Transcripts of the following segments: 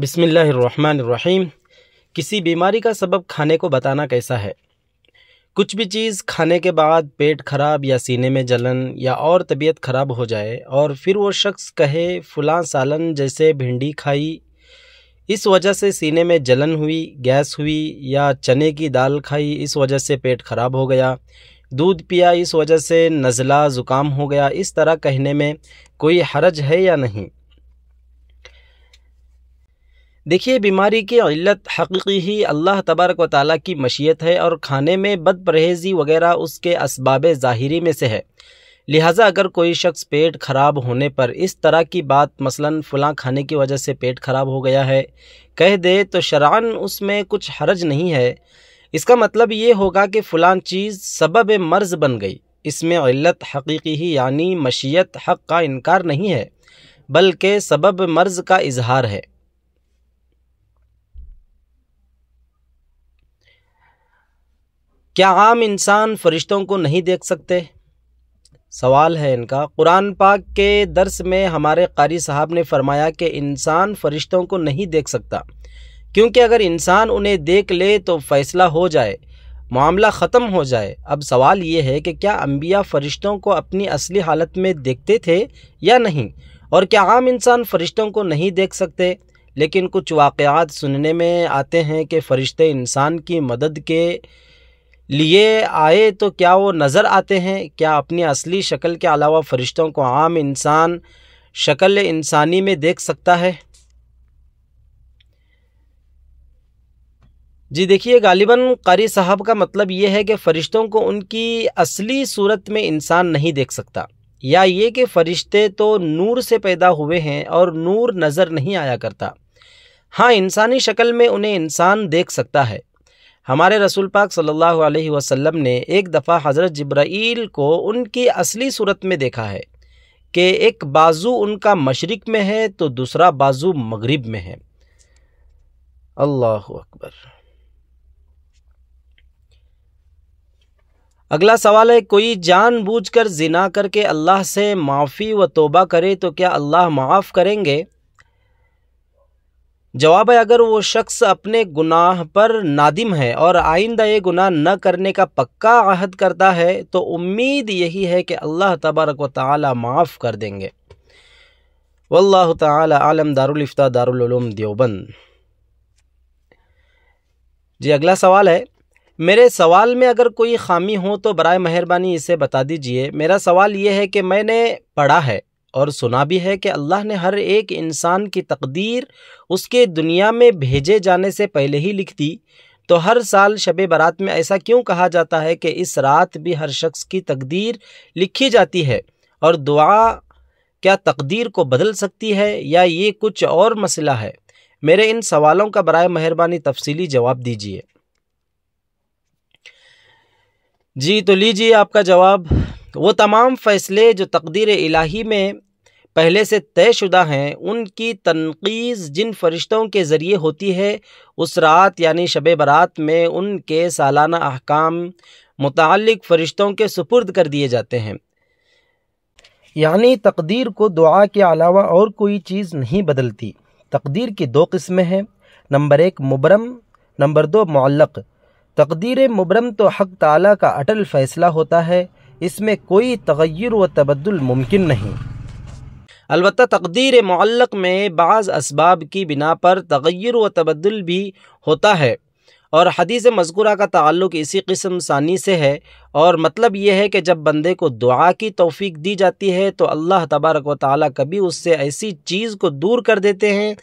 बिसमीम किसी बीमारी का सबब खाने को बताना कैसा है कुछ भी चीज़ खाने के बाद पेट खराब या सीने में जलन या और तबीयत ख़राब हो जाए और फिर वो शख्स कहे फलां सालन जैसे भिंडी खाई इस वजह से सीने में जलन हुई गैस हुई या चने की दाल खाई इस वजह से पेट ख़राब हो गया दूध पिया इस वजह से नज़ला ज़ुकाम हो गया इस तरह कहने में कोई हरज है या नहीं देखिए बीमारी की इल्लत हकीकी ही अल्लाह तबारक व की मशीयत है और खाने में बद परहेज़ी वगैरह उसके इसबाब ज़ाहिरी में से है लिहाजा अगर कोई शख्स पेट ख़राब होने पर इस तरह की बात मसलन फ़लाँ खाने की वजह से पेट ख़राब हो गया है कह दे तो शरान उसमें कुछ हरज नहीं है इसका मतलब ये होगा कि फ़लां चीज़ सबब मर्ज बन गई इसमें इल्लत हकीकी ही यानी मशीयत हक़ का इनकार नहीं है बल्कि सबब मर्ज का इजहार है क्या आम इंसान फरिश्तों को नहीं देख सकते सवाल है इनका कुरान पाक के दर्स में हमारे कारी साहब ने फरमाया कि इंसान फरिश्तों को नहीं देख सकता क्योंकि अगर इंसान उन्हें देख ले तो फैसला हो जाए मामला ख़त्म हो जाए अब सवाल ये है कि क्या अम्बिया फ़रिश्तों को अपनी असली हालत में देखते थे या नहीं और क्या आम इंसान फ़रिश्तों को नहीं देख सकते लेकिन कुछ वाक़ात सुनने में आते हैं कि फ़रिश्ते इंसान की मदद के लिए आए तो क्या वो नज़र आते हैं क्या अपनी असली शक्ल के अलावा फ़रिश्तों को आम इंसान शक्ल इंसानी में देख सकता है जी देखिए गालिबा कारी साहब का मतलब ये है कि फ़रिश्तों को उनकी असली सूरत में इंसान नहीं देख सकता या ये कि फ़रिश्ते तो नूर से पैदा हुए हैं और नूर नज़र नहीं आया करता हाँ इंसानी शक्ल में उन्हें इंसान देख सकता है हमारे रसूल पाक सल्लल्लाहु अलैहि वसल्लम ने एक दफ़ा हज़रत जब्राईल को उनकी असली सूरत में देखा है कि एक बाजू उनका मशरक़ में है तो दूसरा बाजू मगरिब में है अल्लाह अकबर अगला सवाल है कोई जानबूझकर जिना करके अल्लाह से माफ़ी व तोबा करे तो क्या अल्लाह माफ़ करेंगे जवाब है अगर वो शख्स अपने गुनाह पर नादिम है और आइंदा ये गुनाह न करने का पक्का आहद करता है तो उम्मीद यही है कि अल्लाह तबारक व ताला माफ़ कर देंगे वल्लाह ताला आलम दारुलफ्ता दारुलूम देवबंद जी अगला सवाल है मेरे सवाल में अगर कोई खामी हो तो बर मेहरबानी इसे बता दीजिए मेरा सवाल ये है कि मैंने पढ़ा है और सुना भी है कि अल्लाह ने हर एक इंसान की तकदीर उसके दुनिया में भेजे जाने से पहले ही लिख दी तो हर साल शब बारात में ऐसा क्यों कहा जाता है कि इस रात भी हर शख्स की तकदीर लिखी जाती है और दुआ क्या तकदीर को बदल सकती है या ये कुछ और मसला है मेरे इन सवालों का बर मेहरबानी तफसीली जवाब दीजिए जी तो लीजिए आपका जवाब वो तमाम फ़ैसले जो तकदीर इलाही में पहले से तयशुदा हैं उनकी तनकीज़ जिन फरिश्तों के ज़रिए होती है उस रात यानी शब बारात में उनके सालाना अहकाम मुतल फ़रिश्तों के सुपुर्द कर दिए जाते हैं यानी तकदीर को दुआ के अलावा और कोई चीज़ नहीं बदलती तकदीर की दो किस्में हैं नंबर एक मुबरम नंबर दो मल्लक तकदीर मुबरम तो हक ताला का अटल फ़ैसला होता है इसमें कोई तगैर व तबदल मुमकिन नहीं अलबत् तकदीर मल्लक में बाज़ इसबाब की बिना पर तगैर व तबदल भी होता है और हदीस मजकूरा का ताल्लुक इसी किस्म सानी से है और मतलब यह है कि जब बंदे को दुआ की तौफीक दी जाती है तो अल्लाह तबारक व ताली कभी उससे ऐसी चीज़ को दूर कर देते हैं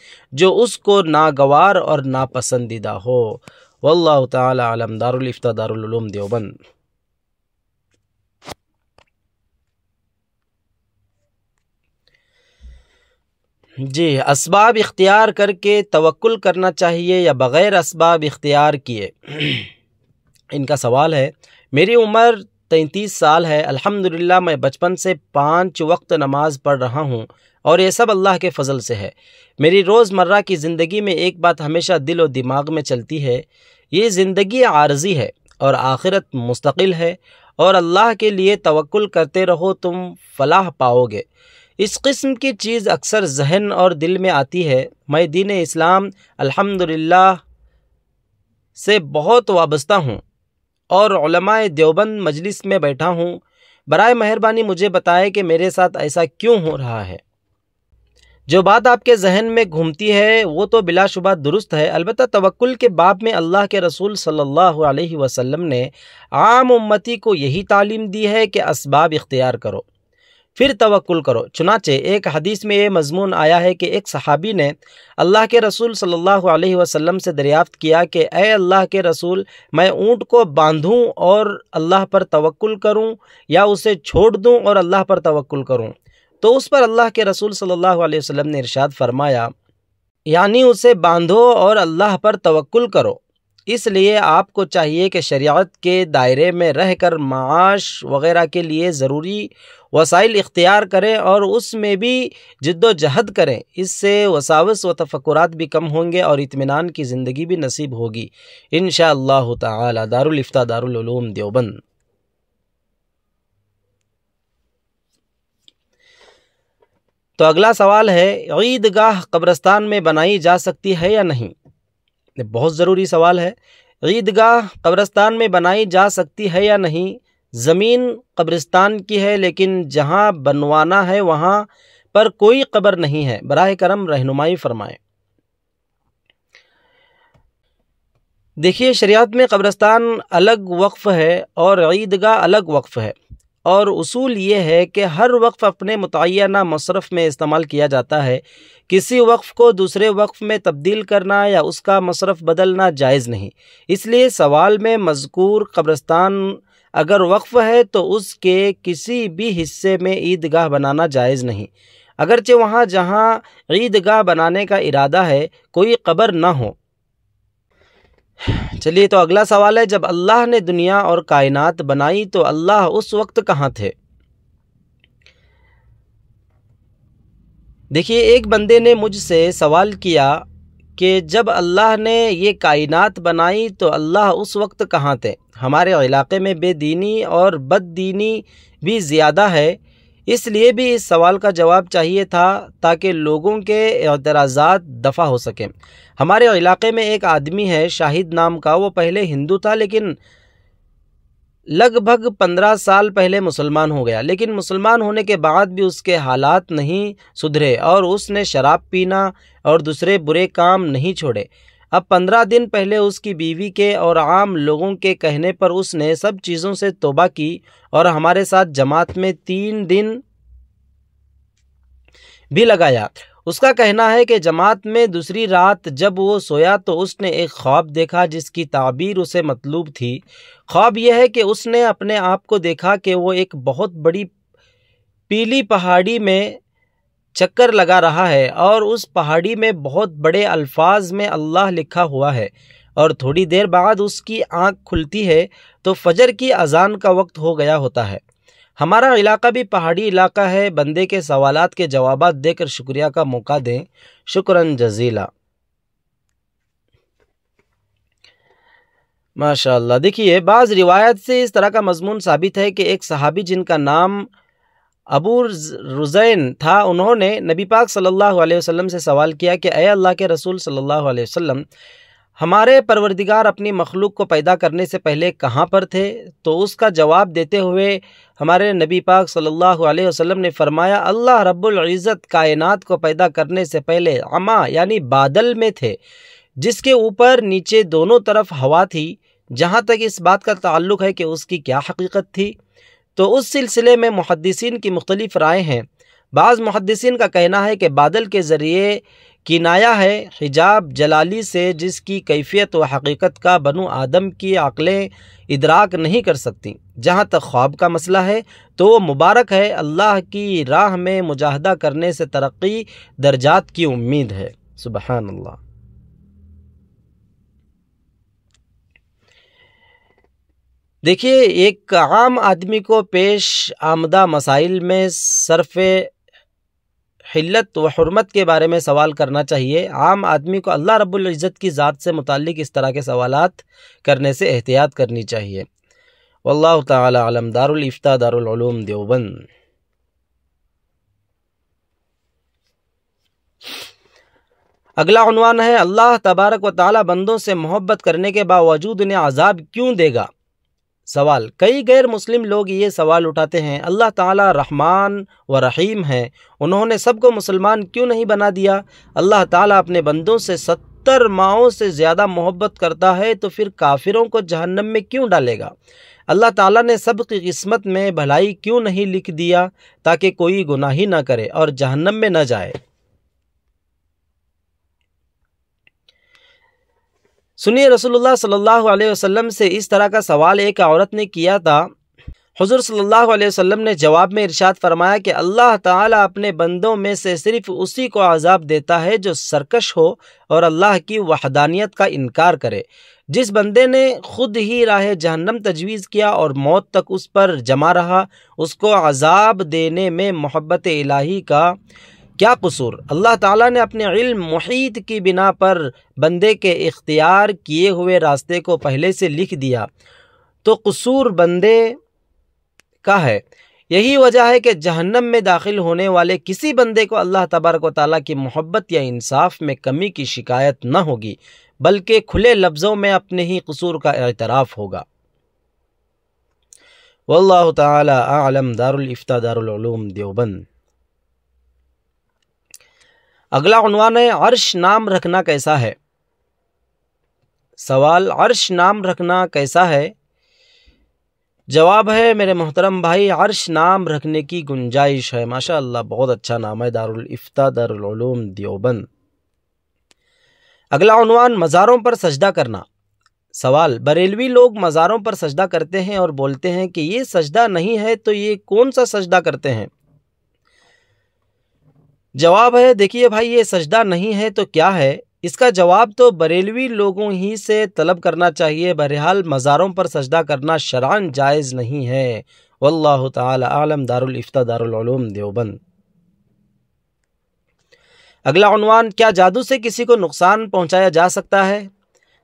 जो उसको नागवार और नापसंदीदा हो वल्ल तलम दारफ्ता दारूम देवबंद जी इसबाब इख्तियार करके तवक्ल करना चाहिए या बग़ैर इसबाब इख्तियार किए इनका सवाल है मेरी उम्र तैंतीस साल है अल्हम्दुलिल्लाह मैं बचपन से पाँच वक्त नमाज पढ़ रहा हूँ और ये सब अल्लाह के फजल से है मेरी रोज़मर्रा की ज़िंदगी में एक बात हमेशा दिल और दिमाग में चलती है ये ज़िंदगी आर्जी है और आखिरत मुस्तकिल है और अल्लाह के लिए तवक्ल करते रहो तुम फलाह पाओगे इस किस्म की चीज़ अक्सर जहन और दिल में आती है मैं दीन इस्लाम अल्हम्दुलिल्लाह से बहुत वाबस्ता हूँ और देवबंद मजलिस में बैठा हूँ बर मेहरबानी मुझे बताएं कि मेरे साथ ऐसा क्यों हो रहा है जो बात आपके जहन में घूमती है वो तो बिलाशुबा दुरुस्त है अलबत् तवक्ल के बाब में अल्लाह के रसूल सल्लल्लाहु अलैहि वसल्लम ने आम उम्मती को यही तालीम दी है कि इसबाब इख्तियार करो फिर तवक्ल करो चुनाचे एक हदीस में ये मजमून आया है कि एक सहाबी ने अल्लाह के रसूल सल्लल्लाहु अलैहि वसल्लम से दरियाफ़्त किया कि अय अल्लाह के रसूल मैं ऊँट को बांधूँ और अल्लाह पर तवक्ल करूँ या उसे छोड़ दूँ और अल्लाह पर तवक्ल करूँ तो उस पर अल्लाह के रसूल सल्ला वसम ने इरशाद फरमाया यानी उसे बांधो और अल्लाह पर तवक्ल करो इसलिए आपको चाहिए कि शरीयत के दायरे में रह कर माश वग़ैरह के लिए ज़रूरी वसाइल इख्तियार करें और उसमें भी जद्दोजहद करें इससे वसावस व तफक्रात भी कम होंगे और इतमान की ज़िंदगी भी नसीब होगी इन ताला दारुलफ्ता दारुलूम देवबंद तो अगला सवाल है ईदगाह कब्रस्तान में बनाई जा सकती है या नहीं बहुत ज़रूरी सवाल है ईदगाह कब्रस्तान में बनाई जा सकती है या नहीं ज़मीन कब्रिस्तान की है लेकिन जहाँ बनवाना है वहाँ पर कोई कब्र नहीं है बर करम रहनुमाई फरमाएं देखिए शरियात में कब्रस्तान अलग वक्फ़ है और ईदगाह अलग वक्फ़ है और असूल ये है कि हर वक्फ़ अपने मुतना मशरफ़ में इस्तेमाल किया जाता है किसी वक्फ़ को दूसरे वक्फ़ में तब्दील करना या उसका मशरफ़ बदलना जायज़ नहीं इसलिए सवाल में मजकूर कब्रस्तान अगर वक्फ़ है तो उसके किसी भी हिस्से में ईदगाह बनाना जायज़ नहीं अगरचे वहाँ जहाँ ईदगाह बनाने का इरादा है कोई कब्र ना हो चलिए तो अगला सवाल है जब अल्लाह ने दुनिया और कायनात बनाई तो अल्लाह उस वक्त कहाँ थे देखिए एक बंदे ने मुझसे सवाल किया कि जब अल्लाह ने ये कायनात बनाई तो अल्लाह उस वक्त कहाँ थे हमारे इलाके में बेदीनी और बददीनी भी ज़्यादा है इसलिए भी इस सवाल का जवाब चाहिए था ताकि लोगों के एतराज़ात दफ़ा हो सकें हमारे इलाके में एक आदमी है शाहिद नाम का वो पहले हिंदू था लेकिन लगभग पंद्रह साल पहले मुसलमान हो गया लेकिन मुसलमान होने के बाद भी उसके हालात नहीं सुधरे और उसने शराब पीना और दूसरे बुरे काम नहीं छोड़े अब पंद्रह दिन पहले उसकी बीवी के और आम लोगों के कहने पर उसने सब चीज़ों से तोबा की और हमारे साथ जमात में तीन दिन भी लगाया उसका कहना है कि जमात में दूसरी रात जब वो सोया तो उसने एक ख्वाब देखा जिसकी ताबीर उसे मतलूब थी ख्वाब यह है कि उसने अपने आप को देखा कि वो एक बहुत बड़ी पीली पहाड़ी में चक्कर लगा रहा है और उस पहाड़ी में बहुत बड़े अल्फाज में अल्लाह लिखा हुआ है और थोड़ी देर बाद उसकी आंख खुलती है तो फजर की अजान का वक्त हो गया होता है हमारा इलाका भी पहाड़ी इलाका है बंदे के सवालात के जवाब देकर शुक्रिया का मौका दें शुक्रन जजीला माशाल्लाह देखिए बाज़ रिवायत से इस तरह का मजमून साबित है कि एक सहाबी जिनका नाम अबू रुजैन था उन्होंने नबी पाक सल्लल्लाहु अलैहि वसल्लम से सवाल किया कि अय अल्लाह के रसूल सल्लल्लाहु अलैहि वसल्लम हमारे परवरदिगार अपनी मखलूक को पैदा करने से पहले कहाँ पर थे तो उसका जवाब देते हुए हमारे नबी पाक सल्लल्लाहु अलैहि वसल्लम ने फरमाया अल्लाह रब्बुल इज़्ज़त कायनात को पैदा करने से पहले अमा यानी बादल में थे जिसके ऊपर नीचे दोनों तरफ हवा थी जहाँ तक इस बात का ताल्लुक है कि उसकी क्या हकीकत थी तो उस सिलसिले में मुहदसिन की मुख्तलिफ राय हैं बाज़ मुहदसिन का कहना है कि बादल के ज़रिए किनाया है हिजाब जलाली से जिसकी कैफियत व हकीकत का बनु आदम की अक़लें इदराक नहीं कर सकती जहाँ तक ख्वाब का मसला है तो वो मुबारक है अल्लाह की राह में मुजाहदा करने से तरक्की दर्जात की उम्मीद है सुबहानल्ला अल्लाह देखिए एक आम आदमी को पेश आमदा मसाइल में सरफ हिल्लत व हरमत के बारे में सवाल करना चाहिए आम आदमी को अल्लाह रब्बुल इज़्ज़त की ज़ात से मुतक़ इस तरह के सवालात करने से एहतियात करनी चाहिए दारुल इफ्ता दारफ्ता दारूम देवबंद अगला अनवान है अल्लाह तबारक व ताला बंदों से मोहब्बत करने के बावजूद उन्हें आज़ाब क्यों देगा सवाल कई गैर मुस्लिम लोग ये सवाल उठाते हैं अल्लाह ताला रहमान व रहीम हैं उन्होंने सबको मुसलमान क्यों नहीं बना दिया अल्लाह ताला अपने बंदों से सत्तर माओं से ज़्यादा मोहब्बत करता है तो फिर काफिरों को जहन्नम में क्यों डालेगा अल्लाह ताला ने सब की किस्मत में भलाई क्यों नहीं लिख दिया ताकि कोई गुनाही ना करे और जहन्नम में न जाए सुनिए रसोल्ला सल्ला वसलम से इस तरह का सवाल एक औरत ने किया था हजूर सल्ला वसम ने जवाब में इरशाद फरमाया कि अल्लाह ताला अपने बंदों में से सिर्फ उसी को आज़ाब देता है जो सरकश हो और अल्लाह की वहदानियत का इनकार करे जिस बंदे ने खुद ही राह जहन्नम तजवीज़ किया और मौत तक उस पर जमा रहा उसको आज़ाब देने में मोहब्बत इलाही का क्या कसूर अल्लाह ताला ने अपने इल्म मुहीत की बिना पर बंदे के इख्तियार किए हुए रास्ते को पहले से लिख दिया तो कसूर बंदे का है यही वजह है कि जहन्नम में दाखिल होने वाले किसी बंदे को अल्लाह तबारक ताली की मोहब्बत या इंसाफ में कमी की शिकायत न होगी बल्कि खुले लफ्ज़ों में अपने ही कसूर का एतराफ़ होगा वल्ल तम दारफ्ता दारूम देवबंद अगला उनवान है अर्श नाम रखना कैसा है सवाल अर्श नाम रखना कैसा है जवाब है मेरे मोहतरम भाई अर्श नाम रखने की गुंजाइश है माशा बहुत अच्छा नाम है दारुल इफ्ता दारुलूम दियोबंद अगला उनवान मज़ारों पर सजदा करना सवाल बरेलवी लोग मज़ारों पर सजदा करते हैं और बोलते हैं कि ये सजदा नहीं है तो ये कौन सा सजदा करते हैं जवाब है देखिए भाई ये सजदा नहीं है तो क्या है इसका जवाब तो बरेलवी लोगों ही से तलब करना चाहिए बहरहाल मज़ारों पर सजदा करना शरान जायज़ नहीं है वल्लाह तालम दारुलफ्ता दारुलूम देवबंद अगला उनवान क्या जादू से किसी को नुकसान पहुंचाया जा सकता है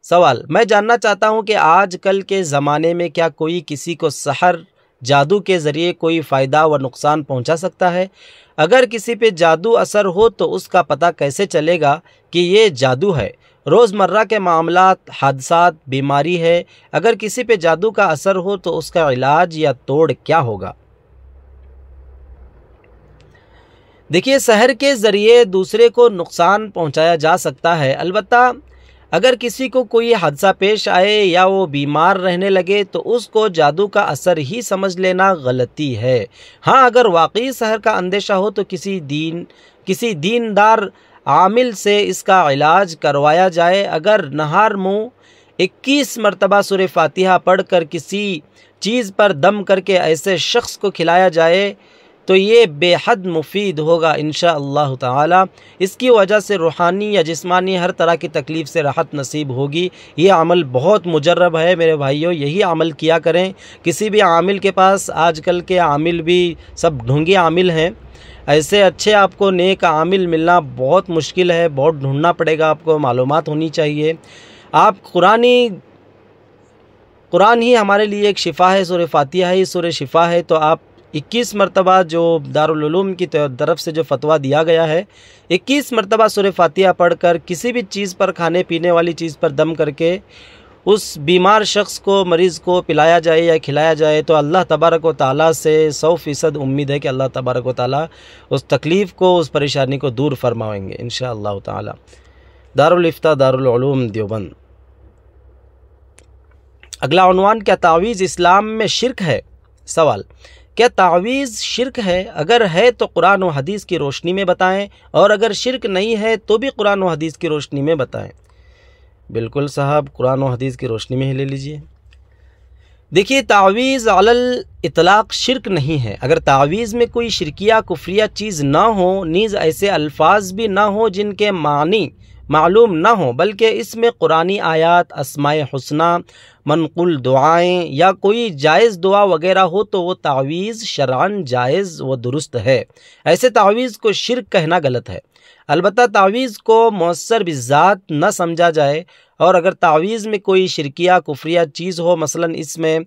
सवाल मैं जानना चाहता हूं कि आज कल के ज़माने में क्या कोई किसी को सहर जादू के ज़रिए कोई फ़ायदा व नुकसान पहुंचा सकता है अगर किसी पे जादू असर हो तो उसका पता कैसे चलेगा कि ये जादू है रोज़मर्रा के मामला हादसा बीमारी है अगर किसी पे जादू का असर हो तो उसका इलाज या तोड़ क्या होगा देखिए शहर के ज़रिए दूसरे को नुकसान पहुंचाया जा सकता है अलबत्ता अगर किसी को कोई हादसा पेश आए या वो बीमार रहने लगे तो उसको जादू का असर ही समझ लेना गलती है हाँ अगर वाकई शहर का अंदेशा हो तो किसी दीन किसी दीनदार आमिल से इसका इलाज करवाया जाए अगर नहार मुँह इक्कीस मरतबा सुर फातिहा पढ़ कर किसी चीज़ पर दम करके ऐसे शख्स को खिलाया जाए तो ये बेहद मुफीद होगा इन शह इसकी वजह से रूहानी या जिस्मानी हर तरह की तकलीफ़ से राहत नसीब होगी ये अमल बहुत मुजरब है मेरे भाइयों यही अमल किया करें किसी भी आमिल के पास आजकल के आमिल भी सब ढोंगी आमिल हैं ऐसे अच्छे आपको नेक आमिल मिलना बहुत मुश्किल है बहुत ढूंढना पड़ेगा आपको मालूम होनी चाहिए आप कुरानी कुरान ही हमारे लिए एक शिफा है सुर है ही सुर शिफा है तो आप इक्कीस मरतबा जो दारूम की तरफ से जो फतवा दिया गया है इक्कीस मरतबा सुर पढ़ पढ़कर किसी भी चीज़ पर खाने पीने वाली चीज़ पर दम करके उस बीमार शख्स को मरीज़ को पिलाया जाए या खिलाया जाए तो अल्लाह तबारक व ताली से सौ फ़ीसद उम्मीद है कि अल्लाह तबारक व ताली उस तकलीफ़ को उस परेशानी को दूर फरमाएंगे इन शाह तारफ्ता दारूम देवबंद अगला क्या तावीज़ इस्लाम में शिरक है सवाल क्या तावीज़ शिरक है अगर है तो कुरान और हदीस की रोशनी में बताएं और अगर शिरक नहीं है तो भी कुरान और हदीस की रोशनी में बताएं बिल्कुल साहब कुरान व हदीस की रोशनी में ही ले लीजिए देखिए तावीज़ अल इतलाक़ शिरक नहीं है अगर तावीज़ में कोई शिरकिया कुफ्रिया चीज़ ना हो नीज़ ऐसे अल्फाज भी ना हो जिनके मानी मालूम ना हो बल्कि इसमें कुरानी आयात असमाय हसना मनकुल दुआएं या कोई जायज़ दुआ वगैरह हो तो वो तावीज़ शरान जायज़ व दुरुस्त है ऐसे तावीज़ को शिरक कहना गलत है अलबत् तावीज़ को मौसर बिज़ात न समझा जाए और अगर तावीज़ में कोई शिरकिया कुफरिया चीज़ हो मसलन इसमें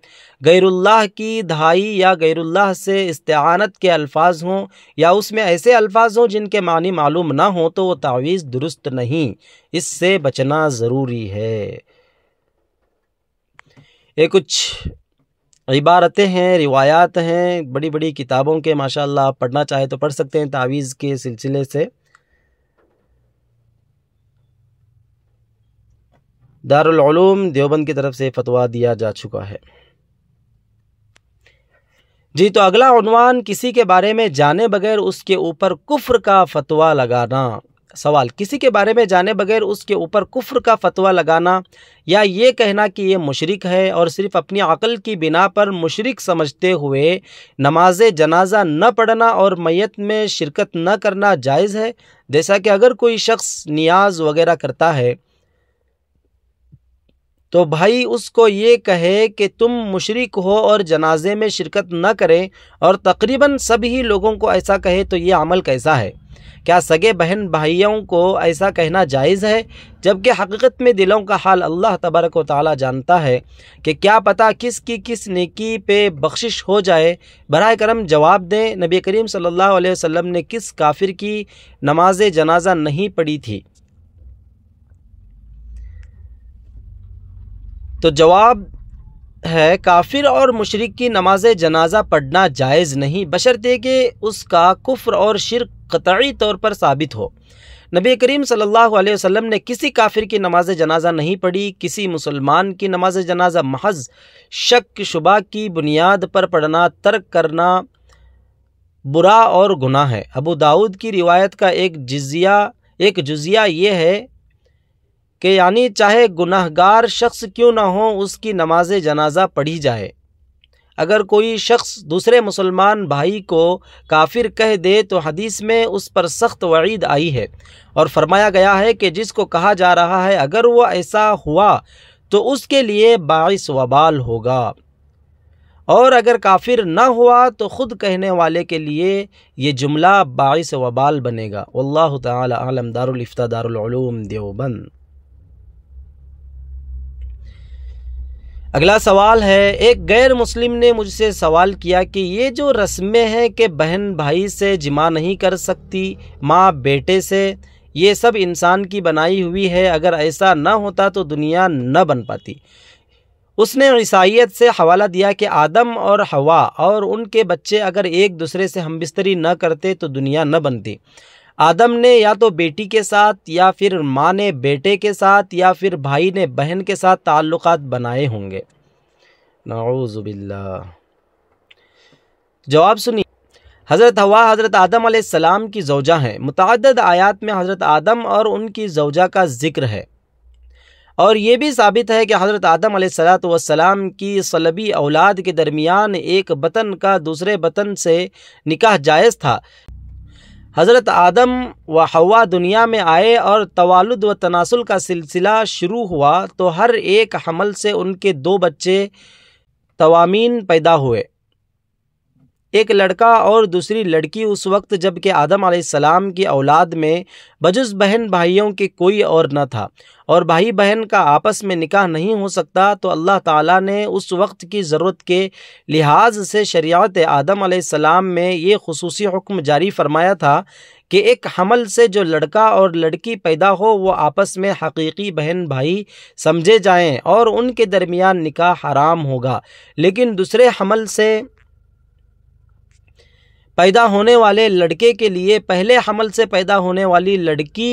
गैरुल्लाह की दहाई या गैरुल्लाह से इस्तेनत के अल्फाज हों या उसमें ऐसे अल्फाज हों जिनके मानी मालूम ना हों तो वो तावीज़ दुरुस्त नहीं इससे बचना ज़रूरी है ये कुछ इबारतें हैं रिवायात हैं बड़ी बड़ी किताबों के माशाल्लाह आप पढ़ना चाहे तो पढ़ सकते हैं तावीज़ के सिलसिले से दारूम देवबंद की तरफ से फतवा दिया जा चुका है जी तो अगला अनवान किसी के बारे में जाने बगैर उसके ऊपर कुफर का फतवा लगाना सवाल किसी के बारे में जाने बगैर उसके ऊपर कुफ्र का फतवा लगाना या ये कहना कि ये मुशरक है और सिर्फ अपनी अकल की बिना पर मुशरक समझते हुए नमाज जनाजा न पढ़ना और मैत में शिरकत न करना जायज़ है जैसा कि अगर कोई शख्स नियाज वगैरह करता है तो भाई उसको ये कहे कि तुम मुशरक हो और जनाजे में शिरकत न करें और तकरीबन सभी लोगों को ऐसा कहे तो ये अमल कैसा है क्या सगे बहन भाइयों को ऐसा कहना जायज़ है जबकि हकीकत में दिलों का हाल अल्लाह तबरक व जानता है कि क्या पता किस की किस नेकी पे बख्शिश हो जाए बर करम जवाब दें नबी करीम सल्लल्लाहु अलैहि वसल्लम ने किस काफिर की नमाज जनाजा नहीं पढ़ी थी तो जवाब है काफिर और मशरक़ की नमाज जनाजा पढ़ना जायज़ नहीं बशर्ते कि उसका कुफ्र और शिरक कतई तौर पर साबित हो नबी करीम सल्लल्लाहु अलैहि वसल्लम ने किसी काफिर की नमाज जनाजा नहीं पढ़ी किसी मुसलमान की नमाज जनाजा महज शक शुबा की बुनियाद पर पढ़ना तर्क करना बुरा और गुनाह है अबू दाऊद की रिवायत का एक जजिया एक जुजिया ये है कि यानी चाहे गुनाहगार शख्स क्यों ना हो उसकी नमाज जनाजा पढ़ी जाए अगर कोई शख्स दूसरे मुसलमान भाई को काफिर कह दे तो हदीस में उस पर सख्त वईद आई है और फरमाया गया है कि जिसको कहा जा रहा है अगर वह ऐसा हुआ तो उसके लिए बास वबाल होगा और अगर काफिर ना हुआ तो ख़ुद कहने वाले के लिए ये जुमला बास वबाल बनेगा अल्लाह तलम दारफ्ता दारूम देवबंद अगला सवाल है एक गैर मुस्लिम ने मुझसे सवाल किया कि ये जो रस्में हैं कि बहन भाई से जिमा नहीं कर सकती माँ बेटे से ये सब इंसान की बनाई हुई है अगर ऐसा ना होता तो दुनिया न बन पाती उसने ईसाइत से हवाला दिया कि आदम और हवा और उनके बच्चे अगर एक दूसरे से हम बिस्तरी न करते तो दुनिया न बनती आदम ने या तो बेटी के साथ या फिर माँ ने बेटे के साथ या फिर भाई ने बहन के साथ ताल्लुक़ बनाए होंगे नाउज़ुबिल्ला जवाब सुनिए हज़रत हवा हज़रत आदम सलाम की जौजा हैं मुतद आयात में हज़रत आदम और उनकी जौजा का ज़िक्र है और ये भी साबित है कि हज़रत आदम सलाम की सलबी औलाद के दरमियान एक बतन का दूसरे बतन से निकाह जायज़ था हज़रत आदम व हवा दुनिया में आए और तवालुद व तनासुल का सिलसिला शुरू हुआ तो हर एक हमल से उनके दो बच्चे तवामीन पैदा हुए एक लड़का और दूसरी लड़की उस वक्त जब आदम आसमाम की औलाद में बजुस बहन भाइयों के कोई और न था और भाई बहन का आपस में निकाह नहीं हो सकता तो अल्लाह ताला ने उस वक्त की ज़रूरत के लिहाज से शरियात आदम आलाम में ये खसूसी हुक्म जारी फरमाया था कि एक हमल से जो लड़का और लड़की पैदा हो वो आपस में हकीकी बहन भाई समझे जाएं और उनके दरमियान निकाह हराम होगा लेकिन दूसरे हमल से पैदा होने वाले लड़के के लिए पहले हमल से पैदा होने वाली लड़की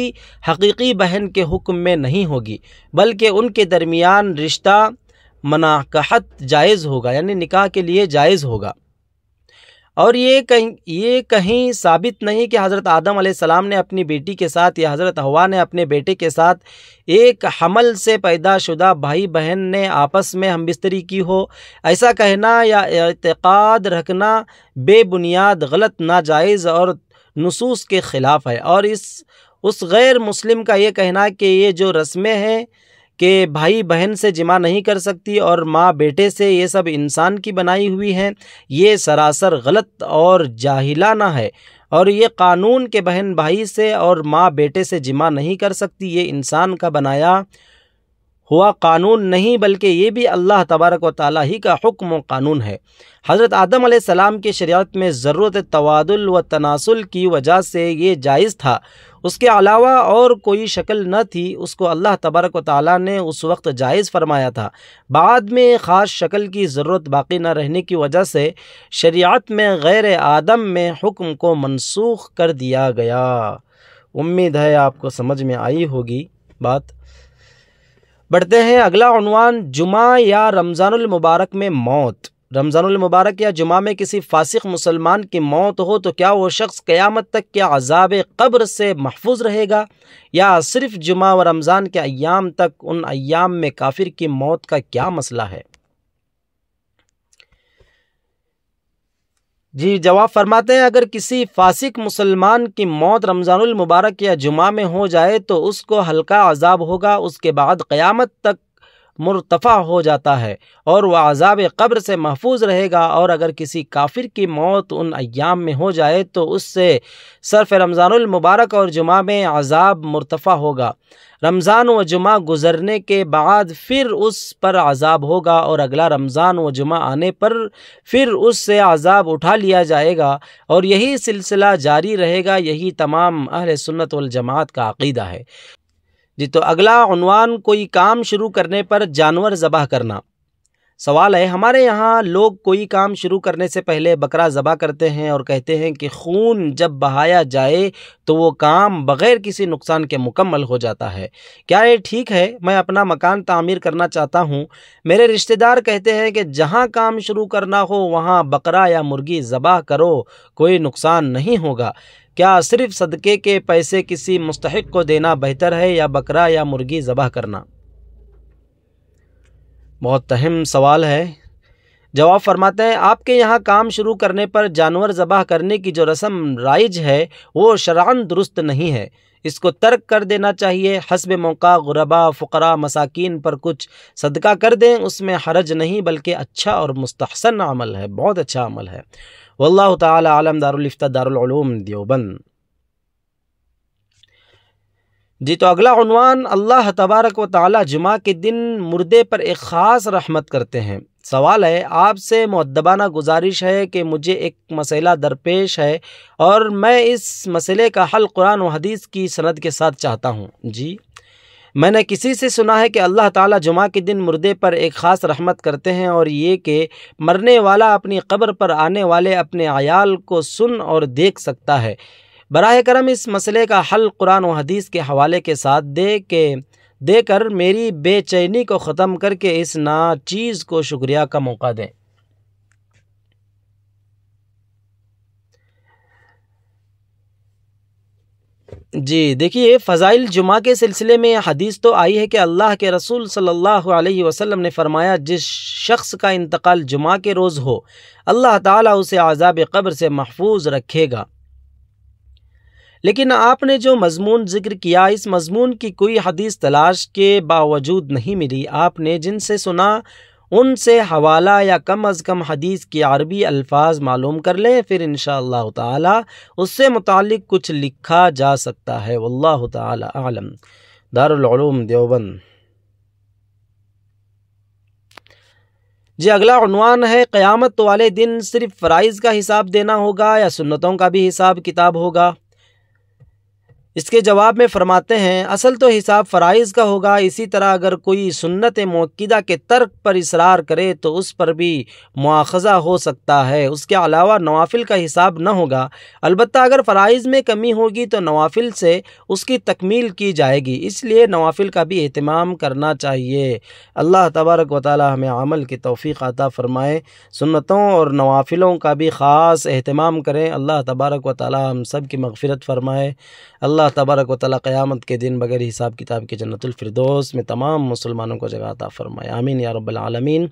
हकीकी बहन के हुक्म में नहीं होगी बल्कि उनके दरमियान रिश्ता मनाकहत जायज़ होगा यानी निकाह के लिए जायज़ होगा और ये कहीं ये कहीं साबित नहीं कि हज़रत आदम सलाम ने अपनी बेटी के साथ या हज़रत हवा ने अपने बेटे के साथ एक हमल से पैदाशुदा भाई बहन ने आपस में हम बिस्तरी की हो ऐसा कहना या अतकाद रखना बेबुनियाद गलत नाजायज़ और नसूस के ख़िलाफ़ है और इस उस गैर मुस्लिम का ये कहना कि ये जो रस्में हैं कि भाई बहन से जिमा नहीं कर सकती और माँ बेटे से ये सब इंसान की बनाई हुई हैं ये सरासर गलत और जाहिलाना है और ये कानून के बहन भाई से और माँ बेटे से जिमा नहीं कर सकती ये इंसान का बनाया हुआ कानून नहीं बल्कि ये भी अल्लाह तबारक व ताली ही का हुक्म व कानून है हज़रत आदम सलाम की शरियात में ज़रूरत तवादुल व तनासुल की वजह से ये जायज़ था उसके अलावा और कोई शक्ल न थी उसको अल्लाह तबारक व ताली ने उस वक्त जायज़ फरमाया था बाद में ख़ास शक्ल की ज़रूरत बाकी न रहने की वजह से शरियात में गैर आदम में हुक्म को मनसूख कर दिया गया उम्मीद है आपको समझ में आई होगी बात बढ़ते हैं अगला अनवान जुमा या रमज़ानमबारक में मौत रमज़ानमबारक या जुमा में किसी फासिक मुसलमान की मौत हो तो क्या वो शख्स क़यामत तक के अजाब कब्र से महफूज रहेगा या सिर्फ जुमा व रमज़ान के अयाम तक उन अयाम में काफिर की मौत का क्या मसला है जी जवाब फरमाते हैं अगर किसी फासिक मुसलमान की मौत रमज़ानुल मुबारक या जुमा में हो जाए तो उसको हल्का अजाब होगा उसके बाद क़यामत तक मुरतफ़ा हो जाता है और वह अजाब कब्र से महफूज रहेगा और अगर किसी काफिर की मौत उन अयाम में हो जाए तो उससे सरफ रमज़ानमबारक और जुमा में अजाब मुरतफ़ा होगा रमज़ान व जुमा गुज़रने के बाद फिर उस पर अजाब होगा और अगला रमज़ान व जुमा आने पर फिर उससे अजाब उठा लिया जाएगा और यही सिलसिला जारी रहेगा यही तमाम अहल सुन्नत वल जमात का अकीदा है जी तो अगला अनवान कोई काम शुरू करने पर जानवर ज़बह करना सवाल है हमारे यहाँ लोग कोई काम शुरू करने से पहले बकरा ज़बा करते हैं और कहते हैं कि खून जब बहाया जाए तो वो काम बग़ैर किसी नुकसान के मुकम्मल हो जाता है क्या ये ठीक है मैं अपना मकान तामीर करना चाहता हूँ मेरे रिश्तेदार कहते हैं कि जहाँ काम शुरू करना हो वहाँ बकरा या मुर्गी ज़बा करो कोई नुकसान नहीं होगा क्या सिर्फ सदक़े के पैसे किसी मुस्तक को देना बेहतर है या बकरा या मुर्गी ज़बह करना बहुत अहम सवाल है जवाब फरमाते हैं आपके यहाँ काम शुरू करने पर जानवर ज़बह करने की जो रस्म राइज है वो शरान दुरुस्त नहीं है इसको तर्क कर देना चाहिए हसब मौका गुरबा फ़करा मसाकिन पर कुछ सदका कर दें उसमें हरज नहीं बल्कि अच्छा और मुस्तसन अमल है बहुत अच्छा अमल है वल्ला तलम दारफ्ता दारूम देवबंद जी तो अगला अनवान अल्लाह तबारक व ताली जुमा के दिन मुर्दे पर एक ख़ास रहमत करते हैं सवाल है आपसे मुद्दबाना गुजारिश है कि मुझे एक मसला दरपेश है और मैं इस मसले का हल कुरान व हदीस की सनद के साथ चाहता हूँ जी मैंने किसी से सुना है कि अल्लाह ताला जुमा के दिन मुर्दे पर एक ख़ास रहमत करते हैं और ये कि मरने वाला अपनी कब्र पर आने वाले अपने आयाल को सुन और देख सकता है बरह करम इस मसले का हल कुरान व हदीस के हवाले के साथ दे के देकर मेरी बेचैनी को ख़त्म करके इस ना चीज़ को शुक्रिया का मौका दें जी देखिए फ़ज़ाइल जुमा के सिलसिले में हदीस तो आई है कि अल्लाह के रसूल सल्लल्लाहु अलैहि वसल्लम ने फरमाया जिस शख्स का इंतकाल जुमा के रोज़ हो अल्लाह ताला उसे आज़ाब कब्र से महफूज रखेगा लेकिन आपने जो मजमून जिक्र किया इस मजमून की कोई हदीस तलाश के बावजूद नहीं मिली आपने जिनसे सुना उनसे हवाला या कम अज़ कम हदीस के अरबी अल्फाज मालूम कर लें फिर इन ताला उससे मुतल कुछ लिखा जा सकता है वल्ला तलम दारूम देवबंद जी अगला अनवान है क़्यामत वाले दिन सिर्फ फ़राइज़ का हिसाब देना होगा या सुन्नतों का भी हिसाब किताब होगा इसके जवाब में फरमाते हैं असल तो हिसाब फ़राइज़ का होगा इसी तरह अगर कोई सुन्नत मौक़दा के तर्क पर इसरार करे तो उस पर भी मुआखज़ा हो सकता है उसके अलावा नवाफिल का हिसाब न होगा अलबत्त अगर फ़राइज़ में कमी होगी तो नवाफिल से उसकी तकमील की जाएगी इसलिए नवाफिल का भी अहतमाम करना चाहिए अल्लाह तबारक व ताली हमें अमल की तोफ़ी अता फ़रमाएँ सुन्नतों और नवाफिलों का भी ख़ास अहतमाम करें अल्लाह तबारक व ताली हम सब की मगफ़रत फरमाएँ अल्लाह तबारक वाली क़्यामत के दिन बगैर हिसाब किताब के फिरदौस में तमाम मुसलमानों को जगह अता फ़रमाए आमीन या आलमीन